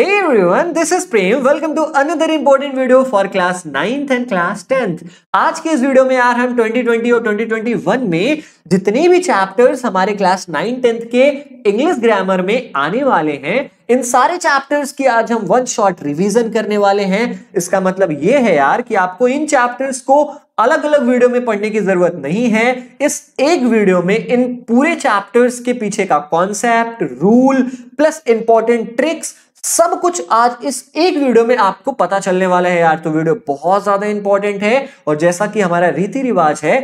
Hey everyone, this is Prem. Welcome to another important video for class 9th and class 10th. आज के इस video में यार हम 2020 और 2021 में जितने भी चैप्टर्स हमारे क्लास 9 10th के इंग्लिश ग्रामर में आने वाले हैं इन सारे चैप्टर्स की आज हम वन शॉट रिवीजन करने वाले हैं इसका मतलब ये है यार कि आपको इन चैप्टर्स को अलग अलग वीडियो में पढ़ने की जरूरत नहीं है इस एक वीडियो में इन पूरे चैप्टर्स के पीछे का concept rule plus important tricks सब कुछ आज इस एक वीडियो में आपको पता चलने वाला है यार तो वीडियो बहुत ज्यादा इंपॉर्टेंट है और जैसा कि हमारा रीति रिवाज है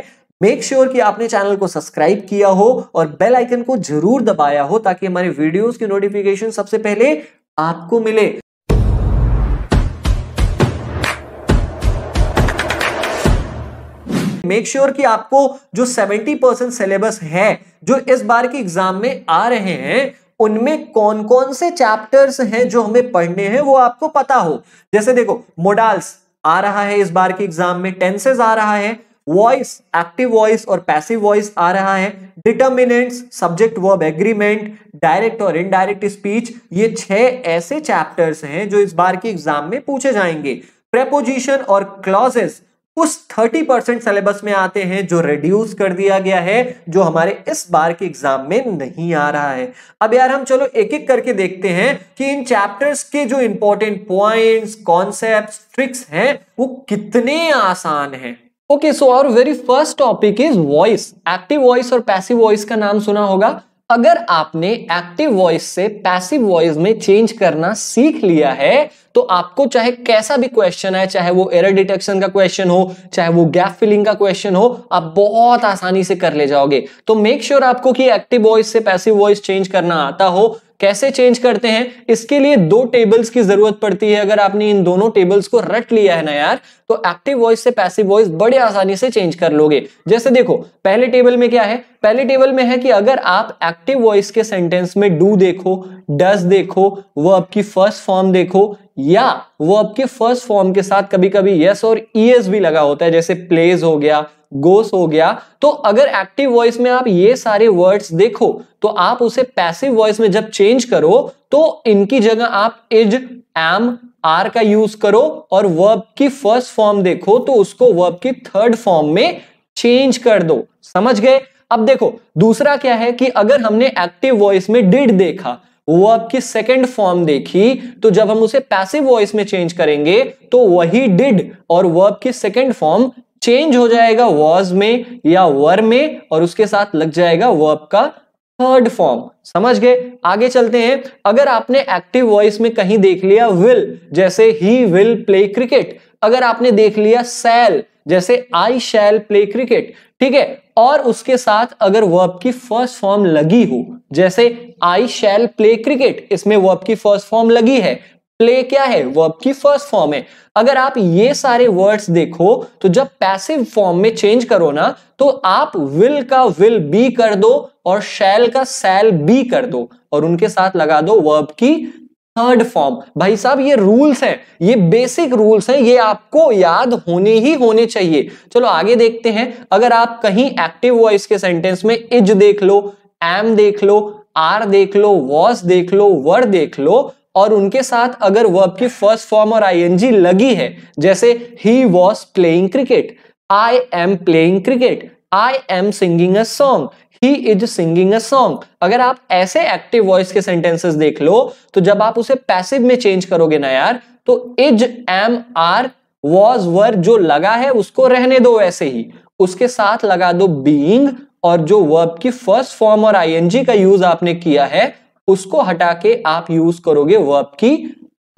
मेक श्योर sure कि आपने चैनल को सब्सक्राइब किया हो और बेल आइकन को जरूर दबाया हो ताकि हमारे वीडियोस की नोटिफिकेशन सबसे पहले आपको मिले मेक श्योर sure कि आपको जो 70 परसेंट सिलेबस है जो इस बार के एग्जाम में आ रहे हैं उनमें कौन कौन से चैप्टर्स हैं जो हमें पढ़ने हैं वो आपको पता हो जैसे देखो मोडाल्स आ रहा है इस बार के एग्जाम में टेंसेज आ रहा है वॉइस एक्टिव वॉइस और पैसिव वॉइस आ रहा है determinants subject verb agreement direct और इनडायरेक्ट स्पीच ये छह ऐसे चैप्टर्स हैं जो इस बार के एग्जाम में पूछे जाएंगे प्रेपोजिशन और क्लॉजेस उस 30 परसेंट सिलेबस में आते हैं जो रिड्यूस कर दिया गया है जो हमारे इस बार के एग्जाम में नहीं आ रहा है अब यार हम चलो एक एक करके देखते हैं कि इन चैप्टर्स के जो इंपॉर्टेंट पॉइंट्स कॉन्सेप्ट ट्रिक्स हैं वो कितने आसान हैं ओके सो और very first topic is voice active voice और पैसिव वॉइस का नाम सुना होगा अगर आपने एक्टिव वॉइस से पैसिव वॉइस में चेंज करना सीख लिया है तो आपको चाहे कैसा भी क्वेश्चन है चाहे वो एरर डिटेक्शन का क्वेश्चन हो चाहे वो गैप फिलिंग का क्वेश्चन हो आप बहुत आसानी से कर ले जाओगे तो मेक श्योर sure आपको कि एक्टिव वॉइस से पैसिव वॉइस चेंज करना आता हो कैसे चेंज करते हैं इसके लिए दो टेबल्स की जरूरत पड़ती है अगर आपने इन दोनों टेबल्स को रट लिया है ना यार तो एक्टिव वॉइस से पैसिव वॉइस बड़े आसानी से चेंज कर लोगे जैसे देखो पहले टेबल में क्या है पहले टेबल में है कि अगर आप एक्टिव वॉइस के सेंटेंस में डू देखो डस देखो वो आपकी फर्स्ट फॉर्म देखो या वो आपके फर्स्ट फॉर्म के साथ कभी कभी यस और ई भी लगा होता है जैसे प्लेज हो गया गोस हो गया तो अगर एक्टिव वॉइस में आप ये सारे वर्ड्स देखो तो आप उसे पैसिव वॉइस में जब चेंज करो तो इनकी जगह आप इज एम आर का यूज करो और वर्ब की फर्स्ट फॉर्म देखो तो उसको वर्ब की थर्ड फॉर्म में चेंज कर दो समझ गए अब देखो दूसरा क्या है कि अगर हमने एक्टिव वॉइस में डिड देखा वर्ब की सेकेंड फॉर्म देखी तो जब हम उसे पैसिव वॉइस में चेंज करेंगे तो वही डिड और वर्ब की सेकेंड फॉर्म चेंज हो जाएगा वॉज में या वर में और उसके साथ लग जाएगा वर्ब का थर्ड फॉर्म समझ गए आगे चलते हैं अगर आपने एक्टिव वॉइस में कहीं देख लिया विल जैसे ही विल प्ले क्रिकेट अगर आपने देख लिया सेल जैसे आई शैल प्ले क्रिकेट ठीक है और उसके साथ अगर वर्ब की फर्स्ट फॉर्म लगी हो जैसे आई शैल प्ले क्रिकेट इसमें वर्ब की फर्स्ट फॉर्म लगी है प्ले क्या है वर्ब की फर्स्ट फॉर्म है अगर आप ये सारे वर्ड्स देखो तो जब पैसिव फॉर्म में चेंज करो ना तो आप विल का विल बी कर दो और शैल का सैल बी कर दो और उनके साथ लगा दो वर्ब की थर्ड फॉर्म भाई साहब ये रूल्स हैं ये बेसिक रूल्स हैं ये आपको याद होने ही होने चाहिए चलो आगे देखते हैं अगर आप कहीं एक्टिव वॉइस के सेंटेंस में इज देख लो एम देख लो आर देख लो वॉस देख लो वर देख लो और उनके साथ अगर वर्ब की फर्स्ट फॉर्म और आईएनजी लगी है जैसे he was playing cricket I am playing cricket I am singing a song he is singing a song अगर आप ऐसे एक्टिव वॉइस के सेंटेंसेस देख लो तो जब आप उसे पैसिव में चेंज करोगे ना यार तो is am are was verb जो लगा है उसको रहने दो ऐसे ही उसके साथ लगा दो बींग और जो वर्ब की फर्स्ट फॉर्म और आईएनजी का यूज आपने किया है उसको हटा के आप यूज करोगे वर्ब की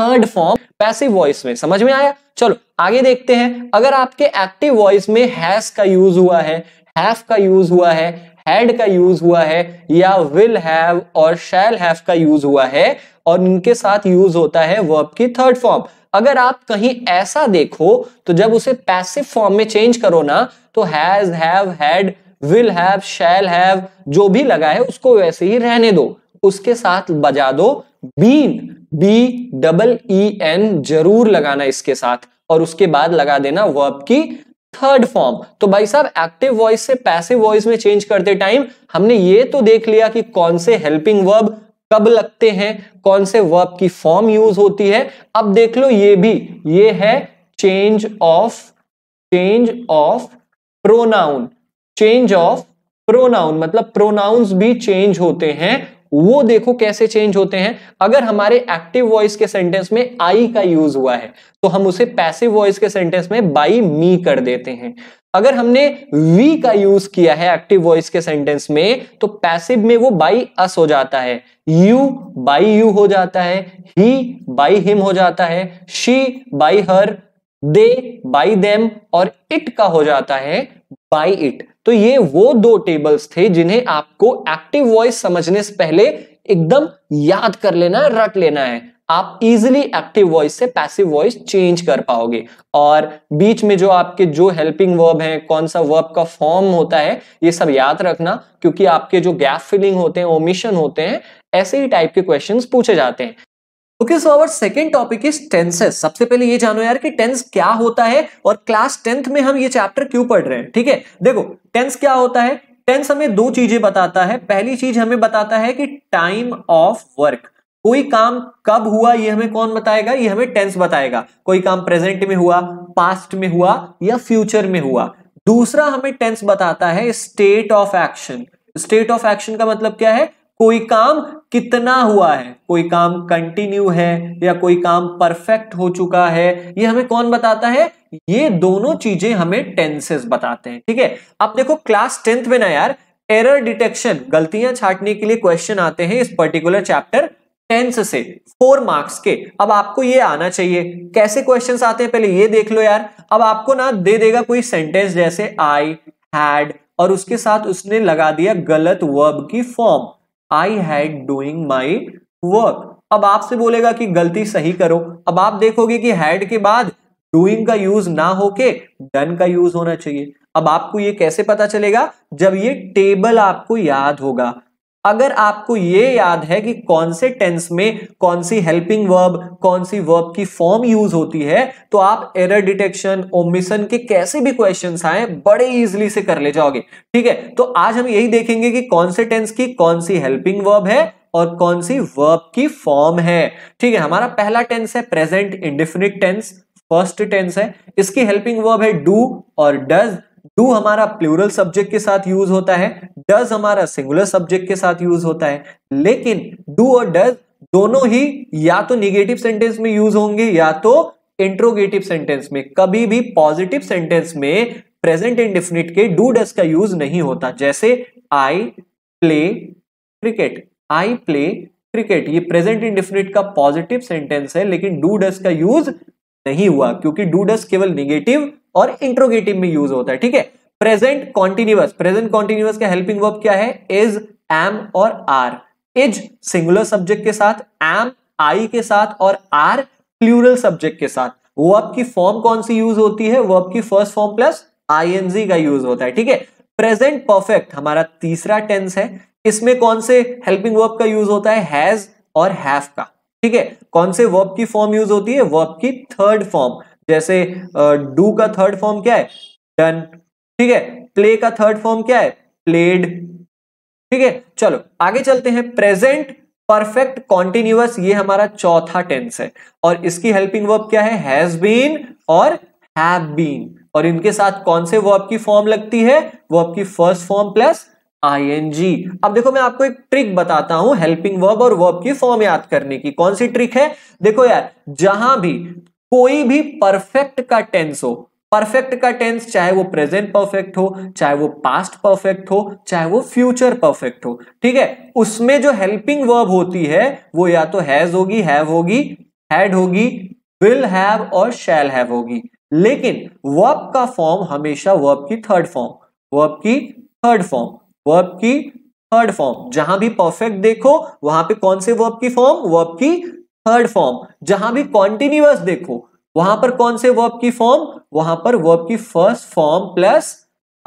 थर्ड फॉर्म पैसिव वॉइस में समझ में आया चलो आगे देखते हैं अगर आपके एक्टिव वॉइस में हैस का यूज हुआ है हैफ का यूज हुआ है हैड का यूज हुआ है या विल हैव और शैल हैव का यूज हुआ है और उनके साथ यूज होता है वर्ब की थर्ड फॉर्म अगर आप कहीं ऐसा देखो तो जब उसे पैसिव फॉर्म में चेंज करो ना तो has have had will have shall have जो भी लगा है उसको वैसे ही रहने दो उसके साथ बजा दो been B double E N जरूर लगाना इसके साथ और उसके बाद लगा देना वर्ब की थर्ड फॉर्म तो भाई साहब एक्टिव वॉइस से पैसिव वॉइस में चेंज करते टाइम हमने ये तो देख लिया कि कौन से हेल्पिंग वर्ब कब लगते हैं कौन से वर्ब की फॉर्म यूज होती है अब देख लो ये भी ये है change of change of pronoun change of pronoun मतलब प्रोनाउंस भी चेंज होते हैं वो देखो कैसे चेंज होते हैं अगर हमारे एक्टिव वॉइस के सेंटेंस में आई का यूज हुआ है तो हम उसे पैसिव वॉइस के सेंटेंस में बाई मी कर देते हैं अगर हमने वी का यूज किया है एक्टिव वॉइस के सेंटेंस में तो पैसिव में वो बाई अस हो जाता है यू बाई यू हो जाता है ही बाई हिम हो जाता है she by her they by them और इट का हो जाता है बाई इट तो ये वो दो टेबल्स थे जिन्हें आपको एक्टिव वॉइस समझने से पहले एकदम याद कर लेना है रट लेना है आप इजिली एक्टिव वॉइस से पैसिव वॉइस चेंज कर पाओगे और बीच में जो आपके जो हेल्पिंग वर्ब है कौन सा वर्ब का फॉर्म होता है ये सब याद रखना क्योंकि आपके जो गैप फिलिंग होते हैं ओमिशन होते हैं ऐसे ही टाइप के क्वेश्चंस पूछे जाते हैं okay so our second topic is tenses सबसे पहले ये जानो यार कि टेंस क्या होता है और क्लास टेंथ में हम ये चैप्टर क्यों पढ़ रहे हैं ठीक है देखो टेंस क्या होता है टेंस हमें दो चीजें बताता है पहली चीज हमें बताता है कि टाइम ऑफ वर्क कोई काम कब हुआ ये हमें कौन बताएगा ये हमें टेंस बताएगा कोई काम प्रेजेंट में हुआ पास्ट में हुआ या फ्यूचर में हुआ दूसरा हमें टेंस बताता है state of action state of action का मतलब क्या है कोई काम कितना हुआ है कोई काम कंटिन्यू है या कोई काम परफेक्ट हो चुका है ये हमें कौन बताता है ये दोनों चीजें हमें टेंसेस बताते हैं ठीक है अब देखो क्लास टेंथ में ना यार एरर डिटेक्शन गलतियां छाटने के लिए क्वेश्चन आते हैं इस पर्टिकुलर चैप्टर टेंस से फोर मार्क्स के अब आपको ये आना चाहिए कैसे क्वेश्चन आते हैं पहले ये देख लो यार अब आपको ना दे देगा कोई सेंटेंस जैसे आई हैड और उसके साथ उसने लगा दिया गलत वर्ब की form I had doing my work अब आपसे बोलेगा कि गलती सही करो अब आप देखोगे कि हैड के बाद डूइंग का यूज ना होके डन का यूज होना चाहिए अब आपको ये कैसे पता चलेगा जब ये टेबल आपको याद होगा अगर आपको ये याद है कि कौन से टेंस में कौन सी हेल्पिंग वर्ब कौन सी वर्ब की फॉर्म यूज होती है तो आप एरर डिटेक्शन ओमिशन के कैसे भी क्वेश्चंस आए बड़े इजिली से कर ले जाओगे ठीक है तो आज हम यही देखेंगे कि कौन से टेंस की कौन सी हेल्पिंग वर्ब है और कौन सी वर्ब की फॉर्म है ठीक है हमारा पहला टेंस है present indefinite tense first tense है इसकी हेल्पिंग वर्ब है डू और डज डू हमारा प्लूरल सब्जेक्ट के साथ यूज होता है डज हमारा सिंगुलर सब्जेक्ट के साथ यूज होता है लेकिन डू और डज दोनों ही या तो निगेटिव सेंटेंस में यूज होंगे या तो इंट्रोगेटिव सेंटेंस में कभी भी पॉजिटिव सेंटेंस में प्रेजेंट डिफिनिट के डू डस का यूज नहीं होता जैसे I play cricket I play cricket ये प्रेजेंट इंडिफिनिट का पॉजिटिव सेंटेंस है लेकिन डू डस का यूज नहीं हुआ क्योंकि डू डस केवल निगेटिव और इंट्रोगेटिव में यूज होता है ठीक है प्रेजेंट कॉन्टिन्यूअस प्रेजेंट कॉन्टिन्यूअस का हेल्पिंग वर्ब क्या है इज एम और आर इज सिंगुलर सब्जेक्ट के साथ एम आई के साथ और आर प्लूरल सब्जेक्ट के साथ वो आपकी फॉर्म कौन सी यूज होती है वो आपकी फर्स्ट फॉर्म प्लस आईएनजी का यूज होता है ठीक है प्रेजेंट परफेक्ट हमारा तीसरा टेंस है इसमें कौन से हेल्पिंग वर्ब का यूज होता है हैज और हैव का ठीक है कौन से वर्ब की फॉर्म यूज होती है वर्ब की थर्ड फॉर्म जैसे डू का थर्ड फॉर्म क्या है डन ठीक है प्ले का थर्ड फॉर्म क्या है प्लेड ठीक है चलो आगे चलते हैं प्रेजेंट परफेक्ट कॉन्टिन्यूअस ये हमारा चौथा टेंस है और इसकी हेल्पिंग वर्ब क्या है हैज बीन और हैव बीन और इनके साथ कौन से वर्ब की फॉर्म लगती है वर्ब की फर्स्ट फॉर्म प्लस आईएनजी अब देखो मैं आपको एक ट्रिक बताता हूं हेल्पिंग वर्ब और वर्ब की फॉर्म याद करने की कौन सी ट्रिक है देखो यार जहां भी कोई भी परफेक्ट का टेंस हो परफेक्ट का टेंस चाहे वो प्रेजेंट परफेक्ट हो चाहे वो पास्ट परफेक्ट हो चाहे वो फ्यूचर परफेक्ट हो ठीक है उसमें जो हेल्पिंग वर्ब होती है वो या तो हैज होगी हैव होगी हैड होगी विल हैव और शैल हैव होगी लेकिन वर्ब का फॉर्म हमेशा वर्ब की थर्ड फॉर्म वर्ब की थर्ड फॉर्म वर्ब की थर्ड फॉर्म जहां भी परफेक्ट देखो वहां पे कौन से वर्ब की फॉर्म वर्ब की थर्ड फॉर्म जहां भी कॉन्टिन्यूअस देखो वहां पर कौन से वर्ब की फॉर्म वहां पर वर्ब की फर्स्ट फॉर्म प्लस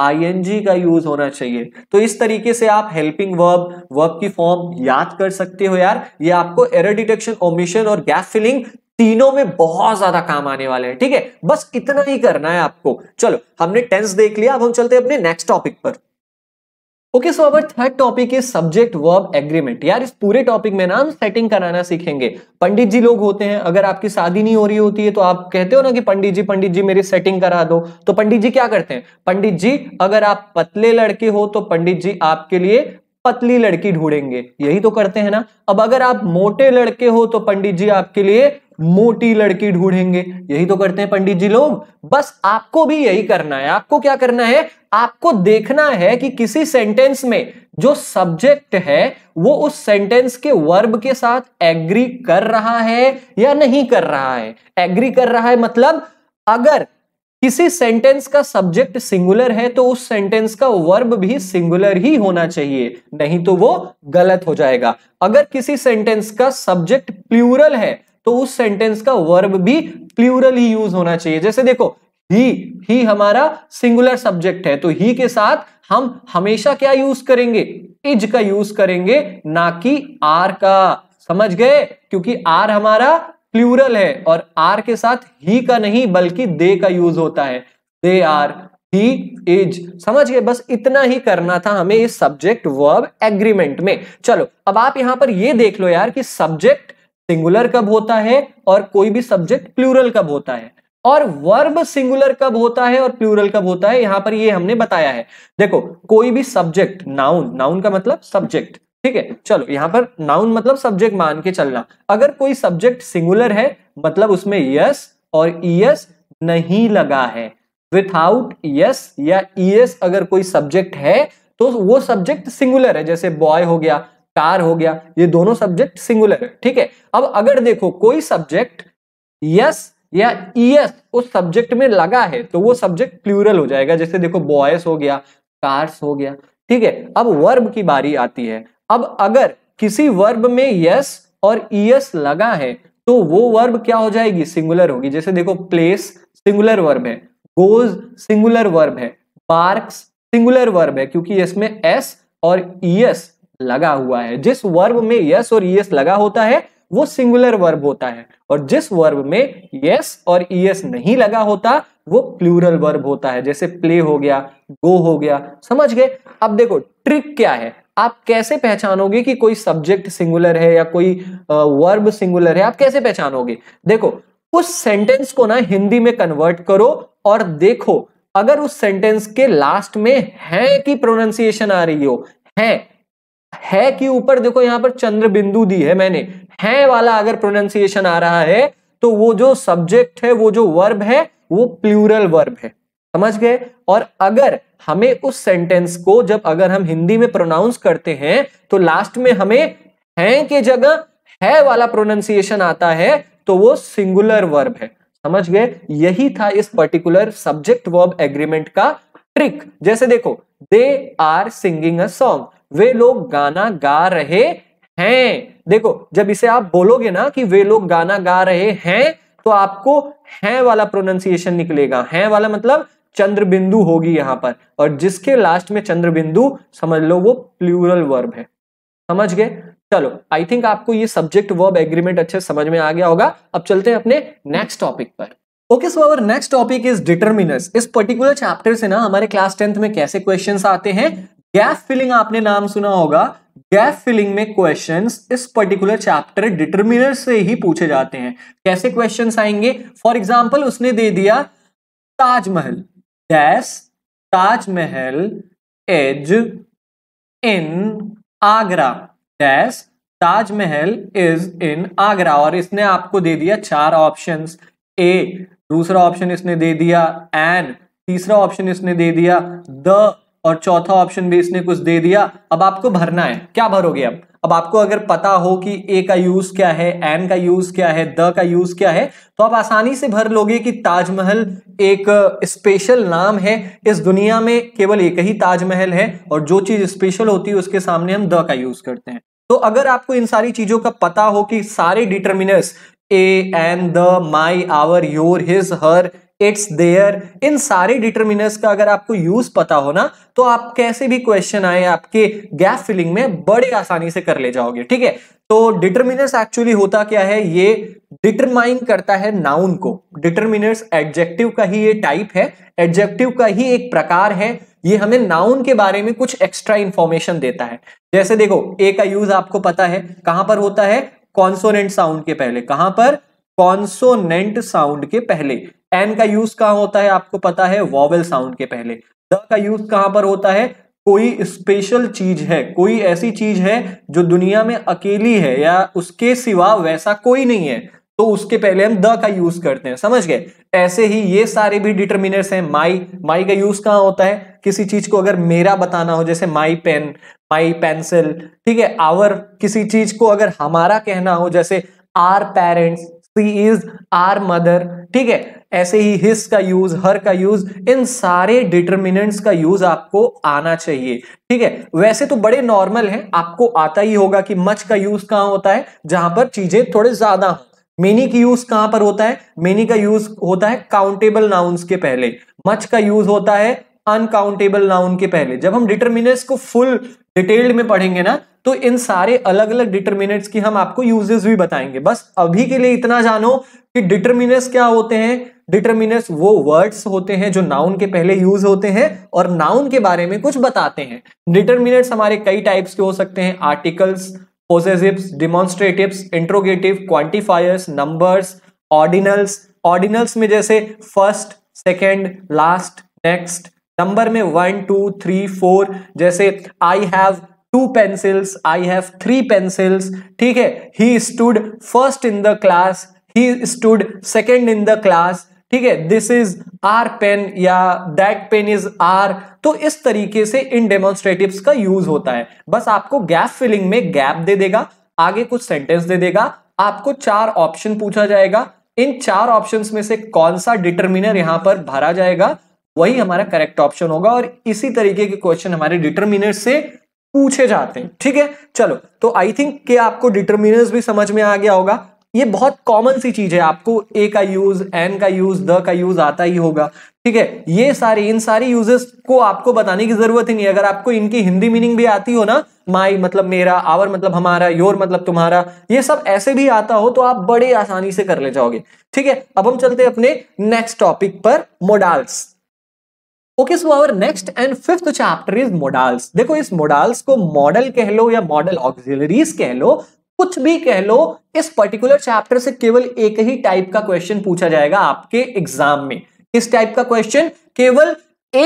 आईएनजी का यूज होना चाहिए तो इस तरीके से आप हेल्पिंग वर्ब वर्ब की फॉर्म याद कर सकते हो यार ये आपको एरर डिटेक्शन ओमिशन और गैप फिलिंग तीनों में बहुत ज्यादा काम आने वाले हैं ठीक है बस इतना ही करना है आपको चलो हमने टेंस देख लिया अब हम चलते हैं अपने नेक्स्ट टॉपिक पर okay so our third topic is subject verb agreement यार इस पूरे टॉपिक में ना हम सेटिंग कराना सीखेंगे पंडित जी लोग होते हैं अगर आपकी शादी नहीं हो रही होती है तो आप कहते हो ना कि पंडित जी पंडित जी मेरी सेटिंग करा दो तो पंडित जी क्या करते हैं पंडित जी अगर आप पतले लड़के हो तो पंडित जी आपके लिए पतली लड़की ढूंढेंगे यही तो करते हैं ना अब अगर आप मोटे लड़के हो तो पंडित जी आपके लिए मोटी लड़की ढूंढेंगे यही तो करते हैं पंडित जी लोग बस आपको भी यही करना है आपको क्या करना है आपको देखना है कि किसी सेंटेंस में जो सब्जेक्ट है वो उस सेंटेंस के वर्ब के साथ एग्री कर रहा है या नहीं कर रहा है एग्री कर रहा है मतलब अगर किसी सेंटेंस का सब्जेक्ट सिंगुलर है तो उस सेंटेंस का वर्ब भी सिंगुलर ही होना चाहिए नहीं तो वो गलत हो जाएगा अगर किसी सेंटेंस का सब्जेक्ट प्लूरल है तो उस सेंटेंस का वर्ब भी प्लूरल ही यूज होना चाहिए जैसे देखो ही ही हमारा सिंगुलर सब्जेक्ट है तो ही के साथ हम हमेशा क्या यूज करेंगे इज का यूज करेंगे ना कि आर का समझ गए क्योंकि आर हमारा प्लूरल है और आर के साथ ही का नहीं बल्कि दे का यूज होता है दे आर ही इज समझ गए बस इतना ही करना था हमें इस सब्जेक्ट वर्ब एग्रीमेंट में चलो अब आप यहां पर यह देख लो यार कि सब्जेक्ट सिंगुलर कब होता है और कोई भी सब्जेक्ट प्लूरल कब होता है और वर्ब सिंगुलर कब होता है और प्लूरल कब होता है यहां पर ये हमने बताया है देखो कोई भी सब्जेक्ट नाउन नाउन का मतलब सब्जेक्ट ठीक है चलो यहां पर नाउन मतलब सब्जेक्ट मान के चलना अगर कोई सब्जेक्ट सिंगुलर है मतलब उसमें यस और ईएस नहीं लगा है विथआउट यस या ईएस अगर कोई सब्जेक्ट है तो वो सब्जेक्ट सिंगुलर है जैसे बॉय हो गया कार हो गया ये दोनों सब्जेक्ट सिंगुलर है ठीक है अब अगर देखो कोई सब्जेक्ट यस या ईएस उस सब्जेक्ट में लगा है तो वो सब्जेक्ट प्लूरल हो जाएगा जैसे देखो बॉयस हो गया कार्स हो गया ठीक है अब वर्ब की बारी आती है अब अगर किसी वर्ब में यस और ईएस लगा है तो वो वर्ब क्या हो जाएगी सिंगुलर होगी जैसे देखो प्लेस सिंगुलर वर्ब है गोज सिंगुलर वर्ब है पार्क्स सिंगुलर वर्ब है क्योंकि इसमें एस और ईएस लगा हुआ है जिस वर्ब में यस और ईएस लगा होता है वो सिंगुलर वर्ब होता है और जिस वर्ब में यस और ईएस नहीं लगा होता वो प्लूरल वर्ब होता है जैसे प्ले हो गया गो हो गया समझ गए अब देखो ट्रिक क्या है आप कैसे पहचानोगे कि कोई सब्जेक्ट सिंगुलर है या कोई वर्ब सिंगुलर है आप कैसे पहचानोगे देखो उस सेंटेंस को ना हिंदी में कन्वर्ट करो और देखो अगर उस सेंटेंस के लास्ट में है की प्रोनाउंसिएशन आ रही हो है है कि ऊपर देखो यहां पर चंद्र बिंदु दी है मैंने है वाला अगर प्रोनाउंसिएशन आ रहा है तो वो जो सब्जेक्ट है वो जो वर्ब है वो प्लूरल वर्ब है समझ गए और अगर हमें उस सेंटेंस को जब अगर हम हिंदी में प्रोनाउंस करते हैं तो लास्ट में हमें है के जगह है वाला प्रोनाउंसिएशन आता है तो वो सिंगुलर वर्ब है समझ गए यही था इस पर्टिकुलर सब्जेक्ट वर्ब एग्रीमेंट का ट्रिक जैसे देखो they are singing a song वे लोग गाना गा रहे हैं देखो जब इसे आप बोलोगे ना कि वे लोग गाना गा रहे हैं तो आपको है वाला प्रोनाउंसिएशन निकलेगा है वाला मतलब चंद्र बिंदु होगी यहाँ पर और जिसके लास्ट में चंद्र बिंदु समझ लो वो प्लूरल वर्ब है समझ गए चलो आई थिंक आपको ये सब्जेक्ट वर्ब एग्रीमेंट अच्छे समझ में आ गया होगा अब चलते हैं अपने नेक्स्ट टॉपिक पर okay so our next topic is determiners इस पर्टिकुलर चैप्टर से ना हमारे क्लास टेंथ में कैसे क्वेश्चन आते हैं गैप फिलिंग आपने नाम सुना होगा गैप फिलिंग में क्वेश्चंस इस पर्टिकुलर चैप्टर डिटर्मिनर से ही पूछे जाते हैं कैसे क्वेश्चंस आएंगे फॉर एग्जाम्पल उसने दे दिया Taj Mahal dash Taj Mahal is in Agra dash Taj Mahal is in Agra और इसने आपको दे दिया चार ऑप्शंस ए दूसरा ऑप्शन इसने दे दिया एन तीसरा ऑप्शन इसने दे दिया द और चौथा ऑप्शन भी इसने कुछ दे दिया अब आपको भरना है क्या भरोगे अब अब आपको अगर पता हो कि ए का यूज क्या है एन का यूज क्या है द का यूज क्या है तो आप आसानी से भर लोगे कि ताजमहल एक स्पेशल नाम है इस दुनिया में केवल एक ही ताजमहल है और जो चीज स्पेशल होती है उसके सामने हम द का यूज करते हैं तो अगर आपको इन सारी चीजों का पता हो कि सारे determiners a an the my our your his her its their इन सारे डिटर्मिनर्स का अगर आपको यूज पता हो ना तो आप कैसे भी क्वेश्चन आए आपके गैप फिलिंग में बड़े आसानी से कर ले जाओगे ठीक है तो डिटर्मिनर्स एक्चुअली होता क्या है ये डिटरमाइन करता है नाउन को डिटर्मिनर्स एडजेक्टिव का ही ये टाइप है एडजेक्टिव का ही एक प्रकार है ये हमें नाउन के बारे में कुछ एक्स्ट्रा इंफॉर्मेशन देता है जैसे देखो ए का यूज आपको पता है कहां पर होता है कॉन्सोनेंट साउंड के पहले कहां पर कॉन्सोनेंट साउंड के पहले एन का यूज कहाँ होता है आपको पता है वॉवेल साउंड के पहले द का यूज कहाँ पर होता है कोई स्पेशल चीज है कोई ऐसी चीज है जो दुनिया में अकेली है या उसके सिवा वैसा कोई नहीं है तो उसके पहले हम द का यूज करते हैं समझ गए ऐसे ही ये सारे भी डिटर्मिनर्स हैं माई माई का यूज कहाँ होता है किसी चीज को अगर मेरा बताना हो जैसे माई पेन माई पेंसिल ठीक है आवर किसी चीज को अगर हमारा कहना हो जैसे our parents she is our mother ठीक है ऐसे ही हिस का यूज हर का यूज इन सारे डिटर्मिनेंट्स का यूज आपको आना चाहिए ठीक है वैसे तो बड़े नॉर्मल हैं आपको आता ही होगा कि मच का यूज कहां होता है जहां पर चीजें थोड़े ज्यादा मेनी की यूज कहां पर होता है मेनी का यूज होता है काउंटेबल नाउन्स के पहले मच का यूज होता है अनकाउंटेबल नाउन के पहले जब हम डिटर्मिनेट्स को फुल डिटेल्ड में पढ़ेंगे ना तो इन सारे अलग अलग डिटर्मिनेट्स की हम आपको यूजेस भी बताएंगे बस अभी के लिए इतना जानो कि डिटर्मिनेट्स क्या होते हैं डिटर्मिनेट्स वो वर्ड्स होते हैं जो नाउन के पहले यूज होते हैं और नाउन के बारे में कुछ बताते हैं डिटर्मिनेट्स हमारे कई टाइप्स के हो सकते हैं articles possessives demonstratives interrogative quantifiers numbers ordinals ordinals में जैसे first second last next number में वन टू थ्री फोर जैसे I have two pencils I have three pencils ठीक है he stood first in the class he stood second in the class ठीक है this is our pen या that pen is our तो इस तरीके से इन डेमोन्स्ट्रेटिव का यूज होता है बस आपको गैप फिलिंग में गैप दे देगा आगे कुछ सेंटेंस दे देगा आपको चार ऑप्शन पूछा जाएगा इन चार ऑप्शंस में से कौन सा डिटर्मिनर यहां पर भरा जाएगा वही हमारा करेक्ट ऑप्शन होगा और इसी तरीके के क्वेश्चन हमारे डिटर्मिनेट से पूछे जाते हैं ठीक है चलो तो आई थिंक आपको डिटर्मिनेट भी समझ में आ गया होगा ये बहुत कॉमन सी चीज है आपको ए का यूज एन का यूज द का यूज आता ही होगा ठीक है ये सारे इन सारे यूजेस को आपको बताने की जरूरत ही नहीं अगर आपको इनकी हिंदी मीनिंग भी आती हो ना माई मतलब मेरा आवर मतलब हमारा योर मतलब तुम्हारा ये सब ऐसे भी आता हो तो आप बड़े आसानी से कर ले जाओगे ठीक है अब हम चलते अपने नेक्स्ट टॉपिक पर modals okay so our next and fifth chapter is modals देखो इस मोडल्स को मॉडल कह लो या मॉडल ऑक्सिलरीज कह लो कुछ भी कह लो इस पर्टिकुलर चैप्टर से केवल एक ही टाइप का क्वेश्चन पूछा जाएगा आपके एग्जाम में इस टाइप का क्वेश्चन केवल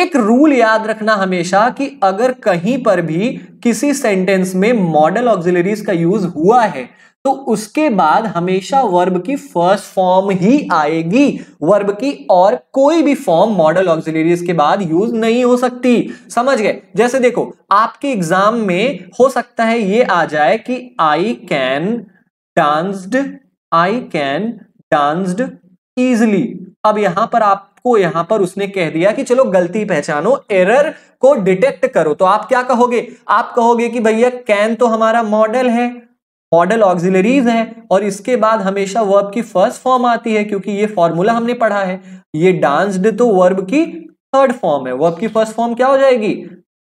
एक रूल याद रखना हमेशा कि अगर कहीं पर भी किसी सेंटेंस में मॉडल ऑक्सिलरीज का यूज हुआ है तो उसके बाद हमेशा वर्ब की फर्स्ट फॉर्म ही आएगी वर्ब की और कोई भी फॉर्म मॉडल ऑक्सिलरीज के बाद यूज नहीं हो सकती समझ गए जैसे देखो आपके एग्जाम में हो सकता है ये आ जाए कि I can danced I can danced easily अब यहां पर आपको यहां पर उसने कह दिया कि चलो गलती पहचानो एरर को डिटेक्ट करो तो आप क्या कहोगे आप कहोगे कि भैया कैन तो हमारा मॉडल है मॉडल ऑक्सिलरीज हैं और इसके बाद हमेशा वर्ब की फर्स्ट फॉर्म आती है क्योंकि ये फॉर्मूला हमने पढ़ा है ये डांस्ड तो वर्ब की थर्ड फॉर्म है वर्ब की फर्स्ट फॉर्म क्या हो जाएगी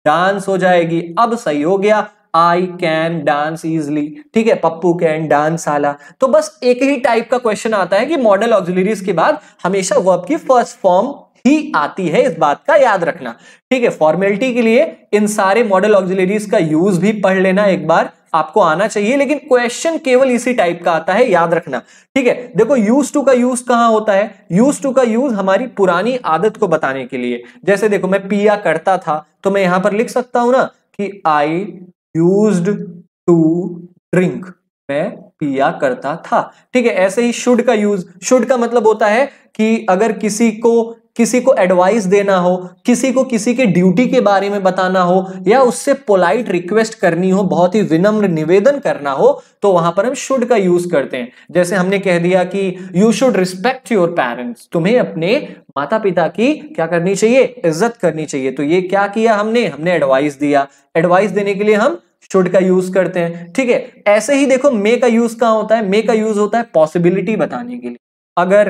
डांस हो जाएगी अब सही हो गया आई कैन डांस इजली ठीक है पप्पू कैन डांस आला तो बस एक ही टाइप का क्वेश्चन आता है कि मॉडल ऑक्सिलरीज के बाद हमेशा वर्ब की फर्स्ट फॉर्म ही आती है इस बात का याद रखना ठीक है फॉर्मेलिटी के लिए इन सारे मॉडल ऑक्सिलरीज का यूज भी पढ़ लेना एक बार आपको आना चाहिए लेकिन क्वेश्चन केवल इसी टाइप का आता है याद रखना ठीक है देखो यूज टू का यूज कहां होता है यूज टू का यूज हमारी पुरानी आदत को बताने के लिए जैसे देखो मैं पिया करता था तो मैं यहां पर लिख सकता हूं ना कि आई यूज टू ड्रिंक मैं पिया करता था ठीक है ऐसे ही शुड का यूज शुड का मतलब होता है कि अगर किसी को किसी को एडवाइस देना हो किसी को किसी के ड्यूटी के बारे में बताना हो या उससे पोलाइट रिक्वेस्ट करनी हो बहुत ही विनम्र निवेदन करना हो तो वहां पर हम शुड का यूज करते हैं जैसे हमने कह दिया कि you should respect your parents तुम्हें अपने माता पिता की क्या करनी चाहिए इज्जत करनी चाहिए तो ये क्या किया हमने हमने एडवाइस दिया एडवाइस देने के लिए हम शुड का यूज करते हैं ठीक है ऐसे ही देखो मे का यूज कहाँ होता है मे का यूज होता है पॉसिबिलिटी बताने के लिए अगर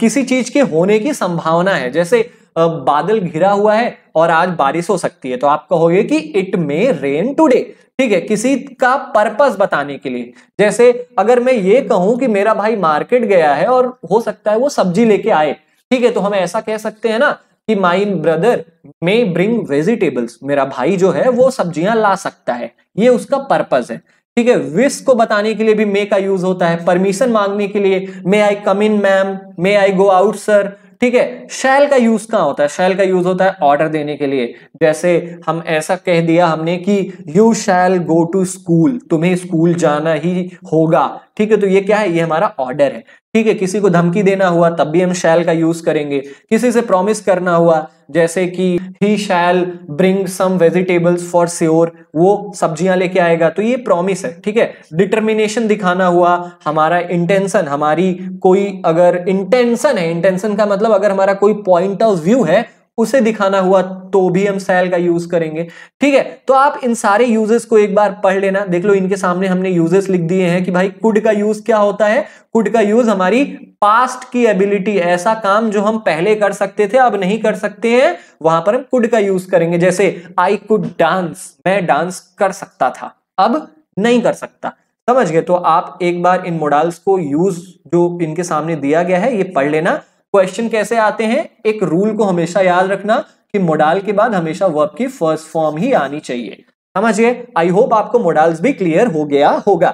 किसी चीज के होने की संभावना है जैसे बादल घिरा हुआ है और आज बारिश हो सकती है तो आप कहोगे कि इट मे रेन टूडे ठीक है किसी का पर्पस बताने के लिए जैसे अगर मैं ये कहूं कि मेरा भाई मार्केट गया है और हो सकता है वो सब्जी लेके आए ठीक है तो हम ऐसा कह सकते हैं ना कि my brother may bring vegetables मेरा भाई जो है वो सब्जियां ला सकता है ये उसका पर्पज है ठीक है विश को बताने के लिए भी मे का यूज होता है परमिशन मांगने के लिए may I come in ma'am may I go out sir ठीक है शैल का यूज कहाँ होता है शैल का यूज होता है ऑर्डर देने के लिए जैसे हम ऐसा कह दिया हमने कि you shall go to school तुम्हें स्कूल जाना ही होगा ठीक है तो ये क्या है ये हमारा ऑर्डर है ठीक है किसी को धमकी देना हुआ तब भी हम शैल का यूज करेंगे किसी से प्रॉमिस करना हुआ जैसे कि he shall bring some vegetables for sure वो सब्जियां लेके आएगा तो ये प्रॉमिस है ठीक है डिटर्मिनेशन दिखाना हुआ हमारा इंटेंशन हमारी कोई अगर इंटेंशन है इंटेंशन का मतलब अगर हमारा कोई पॉइंट ऑफ व्यू है उसे दिखाना हुआ तो भी हम सेल का यूज करेंगे ठीक है तो आप इन सारे यूजेस को एक बार पढ़ लेना देख लो इनके सामने हमने यूजेस लिख दिए हैं कि भाई कुड का यूज क्या होता है कुड का यूज हमारी पास्ट की एबिलिटी ऐसा काम जो हम पहले कर सकते थे अब नहीं कर सकते हैं वहां पर हम कुड का यूज करेंगे जैसे आई कुड डांस मैं डांस कर सकता था अब नहीं कर सकता समझ गए तो आप एक बार इन मोडल्स को यूज जो इनके सामने दिया गया है ये पढ़ लेना क्वेश्चन कैसे आते हैं एक रूल को हमेशा याद रखना कि मोडाल के बाद हमेशा वर्ब की फर्स्ट फॉर्म ही आनी चाहिए समझिए आई होप आपको मोडाल्स भी क्लियर हो गया होगा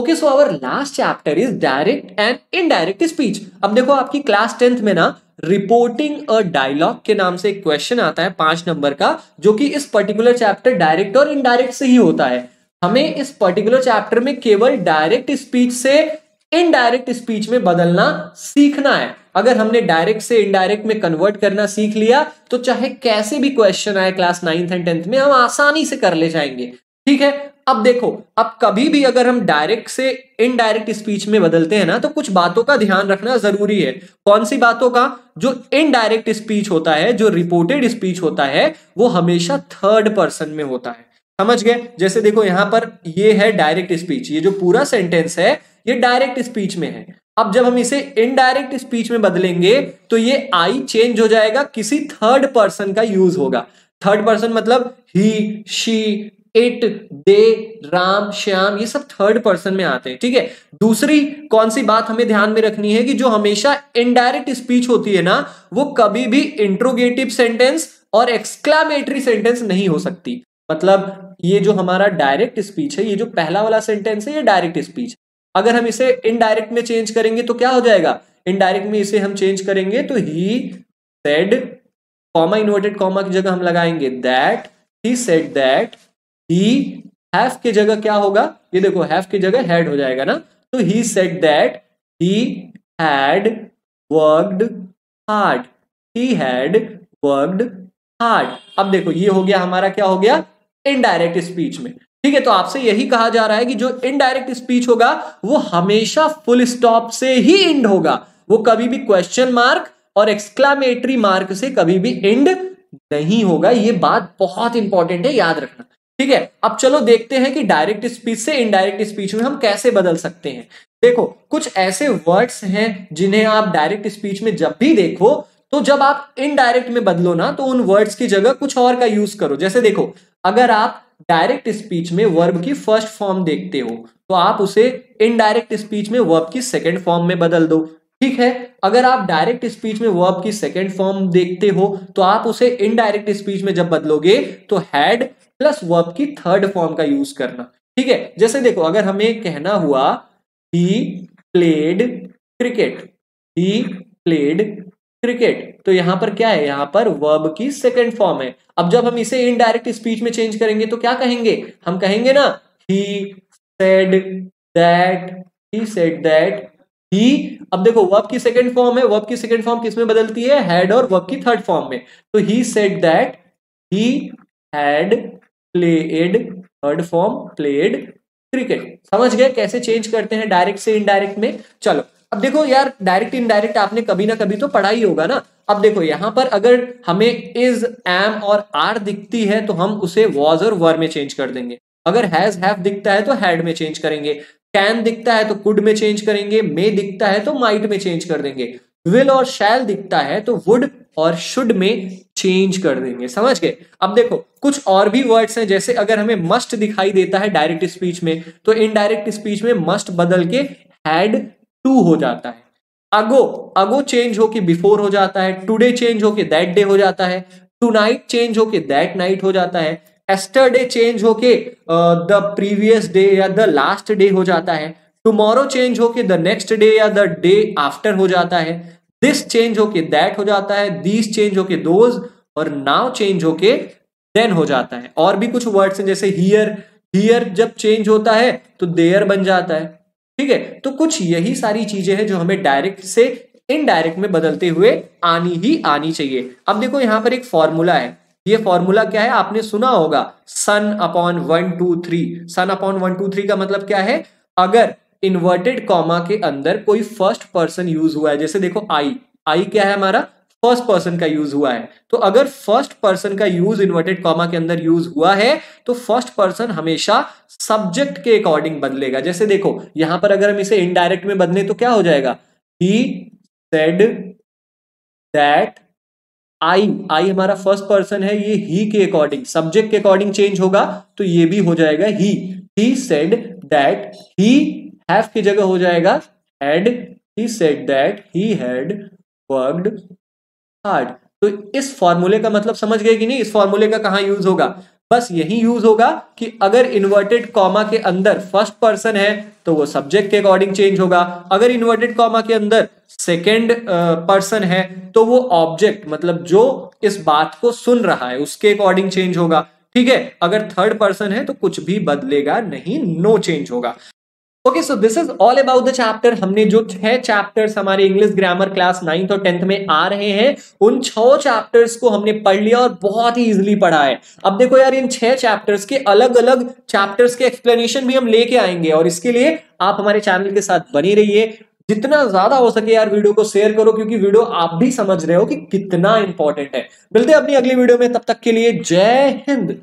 okay so our last chapter is direct and indirect speech अब देखो आपकी क्लास टेंथ में ना रिपोर्टिंग अ डायलॉग के नाम से एक क्वेश्चन आता है पांच नंबर का जो कि इस पर्टिकुलर चैप्टर डायरेक्ट और इनडायरेक्ट से ही होता है हमें इस पर्टिकुलर चैप्टर में केवल डायरेक्ट स्पीच से इनडायरेक्ट स्पीच में बदलना सीखना है अगर हमने डायरेक्ट से इनडायरेक्ट में कन्वर्ट करना सीख लिया तो चाहे कैसे भी क्वेश्चन आए क्लास नाइन्थ एंड टेंथ में हम आसानी से कर ले जाएंगे ठीक है अब देखो अब कभी भी अगर हम डायरेक्ट से इनडायरेक्ट स्पीच में बदलते हैं ना तो कुछ बातों का ध्यान रखना जरूरी है कौन सी बातों का जो इनडायरेक्ट स्पीच होता है जो रिपोर्टेड स्पीच होता है वो हमेशा थर्ड पर्सन में होता है समझ गए जैसे देखो यहां पर ये है डायरेक्ट स्पीच ये जो पूरा सेंटेंस है ये डायरेक्ट स्पीच में है अब जब हम इसे इनडायरेक्ट स्पीच में बदलेंगे तो ये आई चेंज हो जाएगा किसी थर्ड पर्सन का यूज होगा थर्ड पर्सन मतलब ही she it they Ram Shyam ये सब थर्ड पर्सन में आते हैं ठीक है दूसरी कौन सी बात हमें ध्यान में रखनी है कि जो हमेशा इनडायरेक्ट स्पीच होती है ना वो कभी भी इंट्रोगेटिव सेंटेंस और एक्सक्लामेटरी सेंटेंस नहीं हो सकती मतलब ये जो हमारा डायरेक्ट स्पीच है ये जो पहला वाला सेंटेंस है ये डायरेक्ट स्पीच अगर हम इसे इनडायरेक्ट में चेंज करेंगे तो क्या हो जाएगा इनडायरेक्ट में इसे हम चेंज करेंगे तो he said comma inverted comma की जगह हम लगाएंगे that he said that he have की जगह क्या होगा ये देखो हैव की जगह हैड हो जाएगा ना तो he said that he had worked hard he had worked hard अब देखो ये हो गया हमारा क्या हो गया इनडायरेक्ट स्पीच में ठीक है तो आपसे यही कहा जा रहा है कि जो इनडायरेक्ट स्पीच होगा वो हमेशा फुल स्टॉप से ही इंड होगा वो कभी भी क्वेश्चन मार्क और एक्सक्लामेटरी मार्क से कभी भी इंड नहीं होगा ये बात बहुत इंपॉर्टेंट है याद रखना ठीक है अब चलो देखते हैं कि डायरेक्ट स्पीच से इनडायरेक्ट स्पीच में हम कैसे बदल सकते हैं देखो कुछ ऐसे वर्ड्स हैं जिन्हें आप डायरेक्ट स्पीच में जब भी देखो तो जब आप इनडायरेक्ट में बदलो ना तो उन वर्ड्स की जगह कुछ और का यूज करो जैसे देखो अगर आप डायरेक्ट स्पीच में वर्ब की फर्स्ट फॉर्म देखते हो तो आप उसे इनडायरेक्ट स्पीच में वर्ब की सेकेंड फॉर्म में बदल दो ठीक है अगर आप डायरेक्ट स्पीच में वर्ब की सेकेंड फॉर्म देखते हो तो आप उसे इनडायरेक्ट स्पीच में जब बदलोगे तो हैड प्लस वर्ब की थर्ड फॉर्म का यूज करना ठीक है जैसे देखो अगर हमें कहना हुआ he played cricket he played cricket तो यहां पर क्या है यहां पर वर्ब की सेकेंड फॉर्म है अब जब हम इसे इनडायरेक्ट स्पीच में चेंज करेंगे तो क्या कहेंगे हम कहेंगे ना he said that he said that he अब देखो वर्ब की सेकेंड फॉर्म है वर्ब की सेकेंड फॉर्म किसमें बदलती है हैड और वर्ब की थर्ड फॉर्म में तो he said that he had played third form played cricket समझ गए कैसे चेंज करते हैं डायरेक्ट से इनडायरेक्ट में चलो अब देखो यार डायरेक्ट इनडायरेक्ट आपने कभी ना कभी तो पढ़ा ही होगा ना अब देखो यहां पर अगर हमें इज एम और आर दिखती है तो हम उसे वॉज और वर में चेंज कर देंगे अगर हैज हैव दिखता है तो हैड में चेंज करेंगे कैन दिखता है तो कुड में चेंज करेंगे मे दिखता है तो माइट में चेंज कर देंगे विल और शैल दिखता है तो वुड और शुड में चेंज कर देंगे समझ गए अब देखो कुछ और भी वर्ड्स हैं जैसे अगर हमें मस्ट दिखाई देता है डायरेक्ट स्पीच में तो इनडायरेक्ट स्पीच में मस्ट बदल के हैड टू हो जाता है अगो अगो चेंज होके बिफोर हो जाता है टुडे चेंज होके दैट डे हो जाता है टू नाइट चेंज होके दैट नाइट हो जाता है एस्टरडे चेंज होके द प्रीवियस डे या द लास्ट डे हो जाता है टुमारो चेंज होके द नेक्स्ट डे या द डे आफ्टर हो जाता है दिस चेंज होके दैट हो जाता है दिस चेंज होके दोज और नाव चेंज होके देन हो जाता है और भी कुछ वर्ड्स हैं जैसे हियर हियर जब चेंज होता है तो देयर बन जाता है ठीक है तो कुछ यही सारी चीजें हैं जो हमें डायरेक्ट से इनडायरेक्ट में बदलते हुए आनी ही आनी चाहिए अब देखो यहां पर एक फॉर्मूला है ये फॉर्मूला क्या है आपने सुना होगा son upon one two three son upon one two three का मतलब क्या है अगर इन्वर्टेड कॉमा के अंदर कोई फर्स्ट पर्सन यूज हुआ है जैसे देखो आई आई क्या है हमारा फर्स्ट पर्सन का यूज हुआ है तो अगर फर्स्ट पर्सन का यूज इन्वर्टेड कॉमा के अंदर यूज हुआ है तो फर्स्ट पर्सन हमेशा सब्जेक्ट के अकॉर्डिंग बदलेगा जैसे देखो यहां पर अगर हम इसे इनडायरेक्ट में बदले तो क्या हो जाएगा ही सेड दैट आई आई हमारा फर्स्ट पर्सन है ये ही के अकॉर्डिंग सब्जेक्ट के अकॉर्डिंग चेंज होगा तो ये भी हो जाएगा he he said that he have की जगह हो जाएगा had he said that he had worked hard तो इस फॉर्मूले का मतलब समझ गए कि नहीं इस फॉर्मूले का कहा यूज होगा बस यही यूज होगा कि अगर इन्वर्टेड कॉमा के अंदर फर्स्ट पर्सन है तो वो सब्जेक्ट के अकॉर्डिंग चेंज होगा अगर इन्वर्टेड कॉमा के अंदर सेकेंड पर्सन है तो वो ऑब्जेक्ट मतलब जो इस बात को सुन रहा है उसके अकॉर्डिंग चेंज होगा ठीक है अगर थर्ड पर्सन है तो कुछ भी बदलेगा नहीं नो चेंज होगा okay so this is all about the chapter हमने जो छह चैप्टर्स हमारे इंग्लिश ग्रामर क्लास नाइन्थ और टेंथ में आ रहे हैं उन छो चैप्टर्स को हमने पढ़ लिया और बहुत ही इजिली पढ़ा है अब देखो यार इन छह चैप्टर्स के अलग अलग चैप्टर्स के एक्सप्लेनेशन भी हम लेके आएंगे और इसके लिए आप हमारे चैनल के साथ बनी रहिए जितना ज्यादा हो सके यार वीडियो को शेयर करो क्योंकि वीडियो आप भी समझ रहे हो कि कितना इंपॉर्टेंट है मिलते हैं अपनी अगली वीडियो में तब तक के लिए जय हिंद